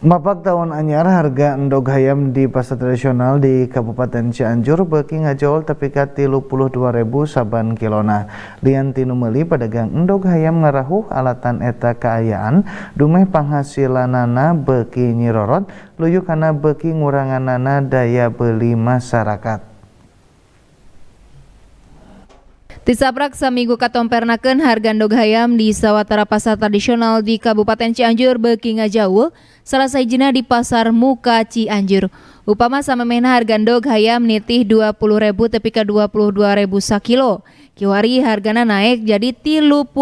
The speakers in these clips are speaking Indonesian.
Mapak tahun anyar harga endog hayam di pasar tradisional di Kabupaten Cianjur beki ngajol tapi tilu puluh dua ribu saban kilona. Lian tinu meli pedagang endog hayam ngarahuh alatan eta kaayaan dumeh penghasilanana beki nyirorot luyuk karena beki nguranganana daya beli masyarakat. Disabrak saminggu harga ndog hayam di sawatara pasar tradisional di Kabupaten Cianjur beki Jauh salah sejina di pasar muka Cianjur. Upama harga hargandog hayam nitih 20 ribu tepi ka 22 ribu sakilo. Kiwari hargana naik jadi 32000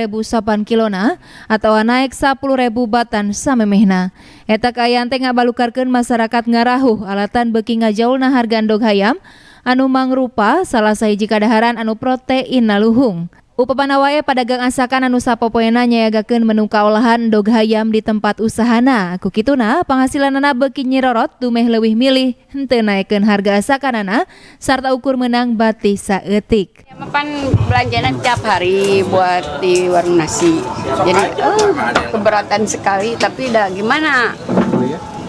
ribu sapan kilona atau naik 10000 ribu batan samemehna. Eta kayaan teh masyarakat ngarahuh alatan nah harga ndog hayam anu mangrupa salah sahiji kadaharan anu protein naluhung. Upapana wae padagang asakan anu sapopoena nyayagakeun menu kaolahan dog hayam di tempat usahana. Kukituna kituna penghasilanana beki nyirorot dumeh leuwih milih henteu naikeun harga asakanana sarta ukur menang bati saeutik. Ya, mapan belanjaan tiap hari buat di warung nasi. Jadi oh, keberatan sekali tapi dah gimana?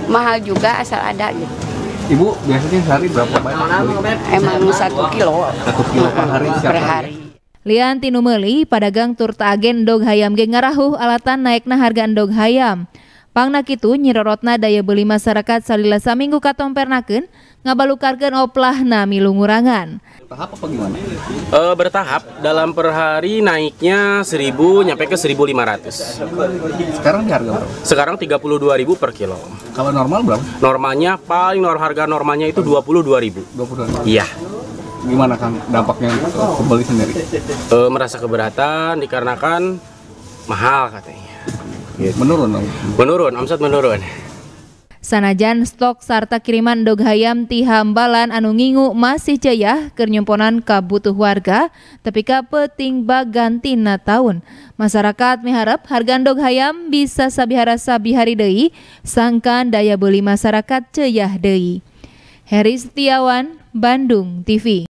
Mahal juga asal ada gitu. Ibu biasanya sehari berapa banyak? Emang satu kilo. Satu kilo per hari. Per hari. Lian Tinumeli, padagang turta agen dog hayam gengarahu ngarahuh alatan naikna harga dog hayam. Pangnak itu nyirorotna daya beli masyarakat salila saminggu katompernakeun ngabalukarkeun oplah nami lungurangan. Bertahap apa gimana? E, bertahap dalam per hari naiknya seribu nyampe ke 1500. Sekarang di harga berapa? Sekarang ribu per kilo. Kalau normal berapa? Normalnya paling nor harga normalnya itu dua ribu. Iya gimana kang dampaknya eh, ke sendiri? E, merasa keberatan dikarenakan mahal katanya. Iya. Menurun. Menurun, omset menurun. Sanajan stok sarta kiriman dog hayam ti hambalan anu ngingu masih jaya kernyumponan kabutuh warga tapi ka peting na tahun. Masyarakat miharap harga dog hayam bisa sabihara sabihari dei. sangkan daya beli masyarakat ceyah dei. Heri Setiawan, Bandung TV